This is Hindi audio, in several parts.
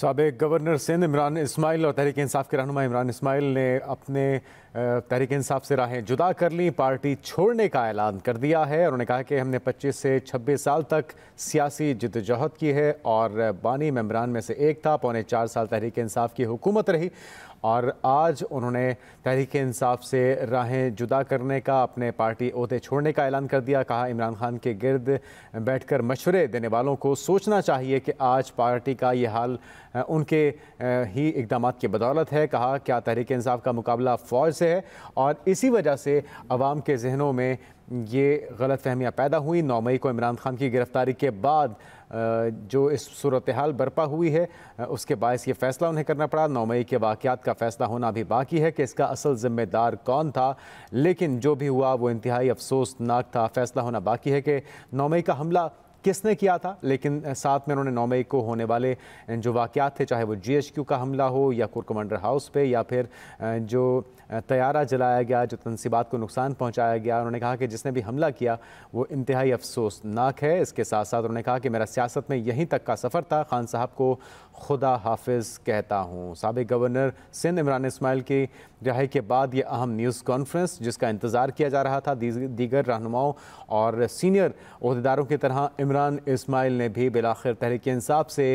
सबक गवर्नर सिंध इमरान इसमाइल और तहरीक इंसाफ के रहनुमा इमरान इसमाइल ने अपने तहरीक इंसाफ से राहें जुदा कर ली पार्टी छोड़ने का ऐलान कर दिया है उन्होंने कहा कि हमने 25 से 26 साल तक सियासी जदोजहद की है और बानी मम्बरान में से एक था पौने चार साल तहरीक इंसाफ की हुकूमत रही और आज उन्होंने तहरीक इंसाफ से राहें जुदा करने का अपने पार्टी अहदे छोड़ने का ऐलान कर दिया कहा इमरान खान के गिरद बैठकर मशवरे देने वालों को सोचना चाहिए कि आज पार्टी का ये हाल उनके ही इकदाम की बदौलत है कहा क्या तहरीक इंसाफ का मुकाबला फ़ौज से से है और इसी वजह से आवाम के जहनों में ये गलत फहमियाँ पैदा हुई नौ मई को इमरान खान की गिरफ़्तारी के बाद जो इस सूरत हाल बर्पा हुई है उसके बायस ये फ़ैसला उन्हें करना पड़ा नौ मई के वाक़ात का फ़ैसला होना भी बाकी है कि इसका असल ज़िम्मेदार कौन था लेकिन जो भी हुआ वो इंतहाई अफसोसनाक था फ़ैसला होना बाकी है कि नौ मई का हमला किसने किया था लेकिन साथ में उन्होंने नौ मई को होने वाले जो वाक़ थे चाहे वो जीएचक्यू का हमला हो या कोर कमांडर हाउस पे या फिर जो तैयारा जलाया गया जो तनसीबात को नुकसान पहुंचाया गया उन्होंने कहा कि जिसने भी हमला किया वो इंतहाई अफसोसनाक है इसके साथ साथ उन्होंने कहा कि मेरा सियासत में यहीं तक का सफ़र था खान साहब को खुदा हाफिज कहता हूँ सबक गवर्नर सिंध इमरान इसमाइल की रिहाई के बाद ये अहम न्यूज़ कॉन्फ्रेंस जिसका इंतज़ार किया जा रहा था दीगर रहनुमाओं और सीनियर अहदेदारों की तरह इमरान इसमाइल ने भी बिलाखिर तहरीक इंसाफ से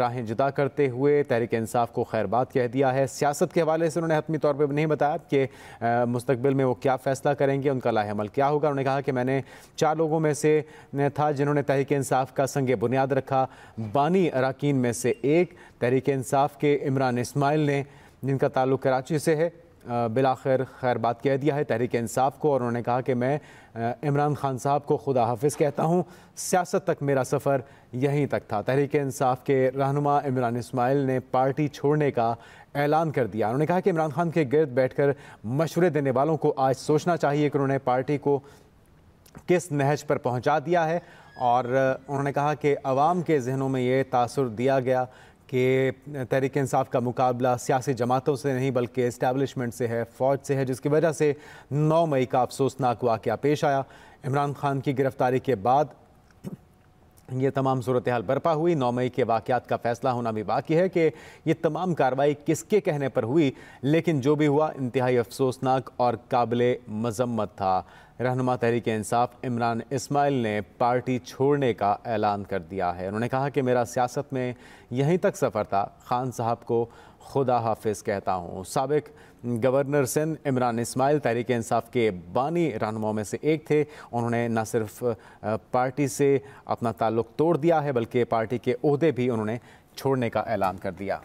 राहें जुदा करते हुए तहरीक इंसाफ को खैरबाद कह दिया है सियासत के हवाले से उन्होंने हतमी तौर पर नहीं बताया कि मुस्तबिल में वो क्या फ़ैसला करेंगे उनका लाहमल क्या होगा उन्होंने कहा कि मैंने चार लोगों में से था जिन्होंने तहरीक इंसाफ का संग बुनियाद रखा बानी अरकान में से एक तहरीक इंसाफ के इमरान इसमाइल ने जिनका ताल्लुक कराची से है बिल आखिर खैर बात कह दिया है तहरीक इंसाफ को और उन्होंने कहा कि मैं इमरान खान साहब को खुदा हाफिज़ कहता हूँ सियासत तक मेरा सफ़र यहीं तक था तहरीक इंसाफ के रहनुमा इमरान इसमाइल ने पार्टी छोड़ने का ऐलान कर दिया उन्होंने कहा कि इमरान खान के गिरद बैठकर मशवरे देने वालों को आज सोचना चाहिए कि उन्होंने पार्टी को किस नहज पर पहुँचा दिया है और उन्होंने कहा कि आवाम के जहनों में ये तासर दिया गया कि तहरीक इंसाफ का मुकाबला सियासी जमातों से नहीं बल्कि इस्टेबलिशमेंट से है फ़ौज से है जिसकी वजह से 9 मई का अफसोसनाक वाक़ पेश आया इमरान खान की गिरफ़्तारी के बाद ये तमाम सूरत हाल बर्पा हुई नौ मई के वाक़ात का फ़ैसला होना भी बाकी है कि ये तमाम कार्रवाई किसके कहने पर हुई लेकिन जो भी हुआ इंतहाई अफसोसनाक और काबिल मजम्मत था रहनुमा तहरीक इंसाफ इमरान इसमाइल ने पार्टी छोड़ने का ऐलान कर दिया है उन्होंने कहा कि मेरा सियासत में यहीं तक सफ़र था खान साहब को खुदा हाफिज कहता हूँ सबक गवर्नर सिंध इमरान इसमाइल तहरीक इंसाफ के बानी रहनुमाओं में से एक थे उन्होंने न सिर्फ पार्टी से अपना ताल्लुक तोड़ दिया है बल्कि पार्टी के अहदे भी उन्होंने छोड़ने का ऐलान कर दिया